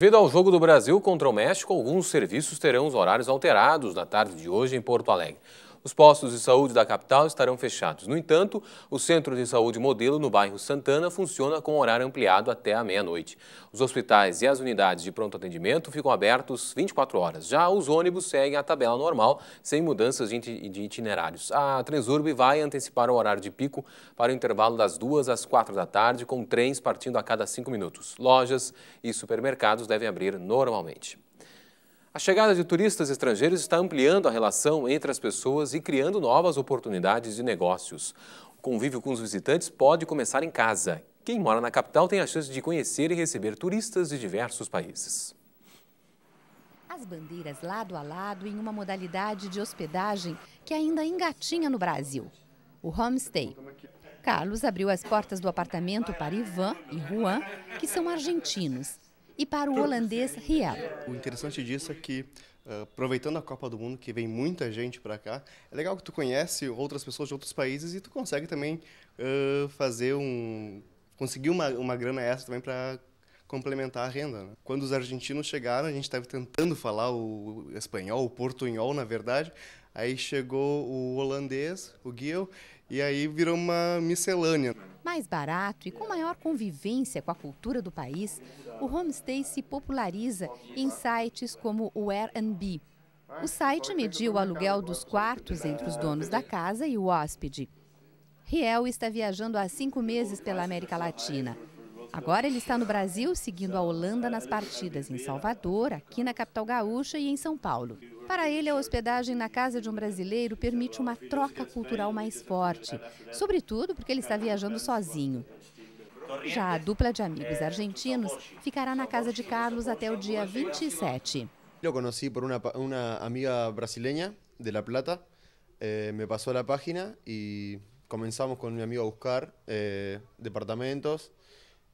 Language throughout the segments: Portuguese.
Devido ao jogo do Brasil contra o México, alguns serviços terão os horários alterados na tarde de hoje em Porto Alegre os postos de saúde da capital estarão fechados. No entanto, o Centro de Saúde Modelo no bairro Santana funciona com horário ampliado até a meia-noite. Os hospitais e as unidades de pronto atendimento ficam abertos 24 horas. Já os ônibus seguem a tabela normal, sem mudanças de itinerários. A Transurb vai antecipar o horário de pico para o intervalo das 2 às 4 da tarde, com trens partindo a cada 5 minutos. Lojas e supermercados devem abrir normalmente. A chegada de turistas estrangeiros está ampliando a relação entre as pessoas e criando novas oportunidades de negócios. O convívio com os visitantes pode começar em casa. Quem mora na capital tem a chance de conhecer e receber turistas de diversos países. As bandeiras lado a lado em uma modalidade de hospedagem que ainda engatinha no Brasil: o homestay. Carlos abriu as portas do apartamento para Ivan e Juan, que são argentinos e para o holandês Riel. O interessante disso é que ah, aproveitando a Copa do Mundo, que vem muita gente para cá, é legal que tu conhece outras pessoas de outros países e tu consegue também uh, fazer um... conseguir uma, uma grana extra também para complementar a renda. Né? Quando os argentinos chegaram, a gente estava tentando falar o espanhol, o portunhol, na verdade, aí chegou o holandês, o Guil, e aí virou uma miscelânea. Mais barato e com maior convivência com a cultura do país, o homestay se populariza em sites como o Airbnb. O site mediu o aluguel dos quartos entre os donos da casa e o hóspede. Riel está viajando há cinco meses pela América Latina. Agora ele está no Brasil, seguindo a Holanda nas partidas em Salvador, aqui na capital gaúcha e em São Paulo. Para ele, a hospedagem na casa de um brasileiro permite uma troca cultural mais forte, sobretudo porque ele está viajando sozinho. Já a dupla de amigos argentinos ficará na casa de Carlos até o dia 27. Eu conheci por uma, uma amiga brasileira de La Plata, eh, me passou a página e começamos com meu amigo a buscar eh, departamentos.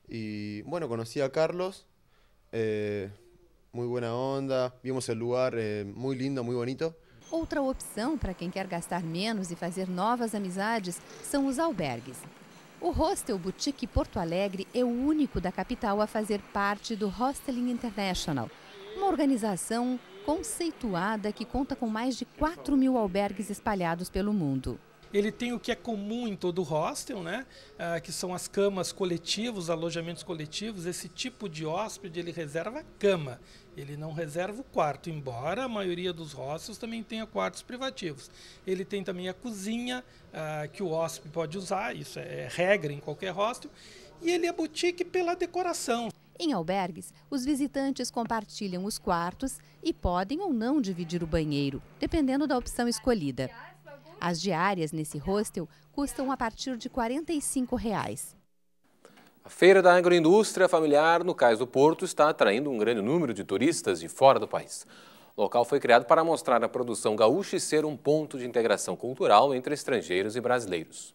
E, bueno, conheci a Carlos. Eh, muy buena onda, vimos el lugar eh, muy lindo, muy bonito. Outra opção para quem quer gastar menos e fazer novas amizades são os albergues. O Hostel Boutique Porto Alegre é o único da capital a fazer parte do Hosteling International, uma organização conceituada que conta com mais de 4 mil albergues espalhados pelo mundo. Ele tem o que é comum em todo hostel, né? Ah, que são as camas coletivas, alojamentos coletivos. Esse tipo de hóspede ele reserva cama. Ele não reserva o quarto, embora a maioria dos hostels também tenha quartos privativos. Ele tem também a cozinha ah, que o hóspede pode usar, isso é, é regra em qualquer hostel. E ele é boutique pela decoração. Em albergues, os visitantes compartilham os quartos e podem ou não dividir o banheiro, dependendo da opção escolhida. As diárias nesse hostel custam a partir de R$ 45. Reais. A Feira da Agroindústria Familiar no Cais do Porto está atraindo um grande número de turistas de fora do país. O local foi criado para mostrar a produção gaúcha e ser um ponto de integração cultural entre estrangeiros e brasileiros.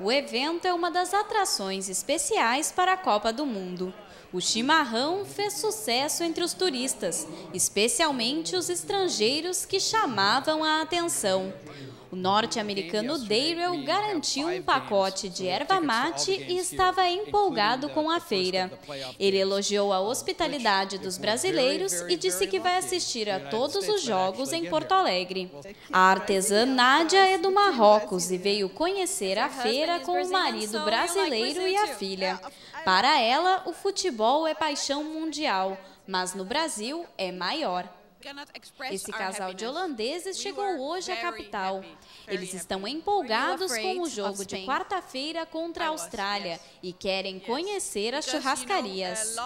O evento é uma das atrações especiais para a Copa do Mundo. O chimarrão fez sucesso entre os turistas, especialmente os estrangeiros que chamavam a atenção. O norte-americano Darrell é garantiu um pacote de erva mate e estava empolgado com a feira. Ele elogiou a hospitalidade dos brasileiros e disse que vai assistir a todos os jogos em Porto Alegre. A artesã Nádia é do Marrocos e veio conhecer a feira com o marido brasileiro e a filha. Para ela, o futebol é paixão mundial, mas no Brasil é maior. Esse casal de holandeses chegou hoje à capital. Eles estão empolgados com o jogo de quarta-feira contra a Austrália e querem conhecer as uh, churrascarias.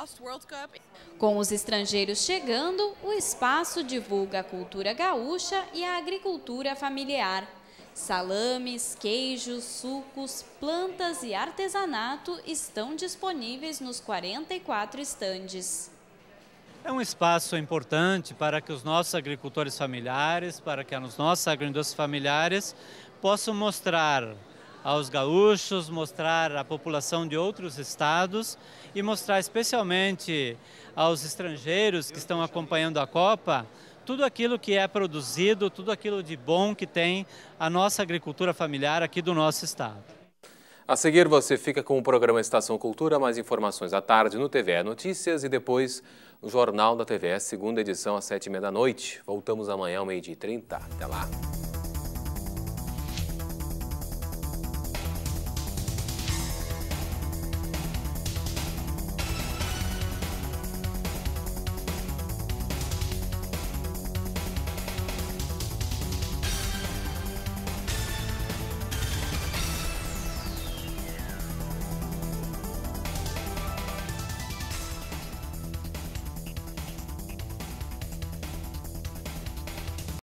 Com os estrangeiros chegando, o espaço divulga a cultura gaúcha e a agricultura familiar. Salames, queijos, sucos, plantas e artesanato estão disponíveis nos 44 estandes. É um espaço importante para que os nossos agricultores familiares, para que as nossas agroindústrias familiares possam mostrar aos gaúchos, mostrar à população de outros estados e mostrar especialmente aos estrangeiros que estão acompanhando a Copa tudo aquilo que é produzido, tudo aquilo de bom que tem a nossa agricultura familiar aqui do nosso estado. A seguir você fica com o programa Estação Cultura, mais informações à tarde no TVE Notícias e depois no Jornal da TVE, segunda edição às sete e meia da noite. Voltamos amanhã ao meio-dia e trinta. Até lá.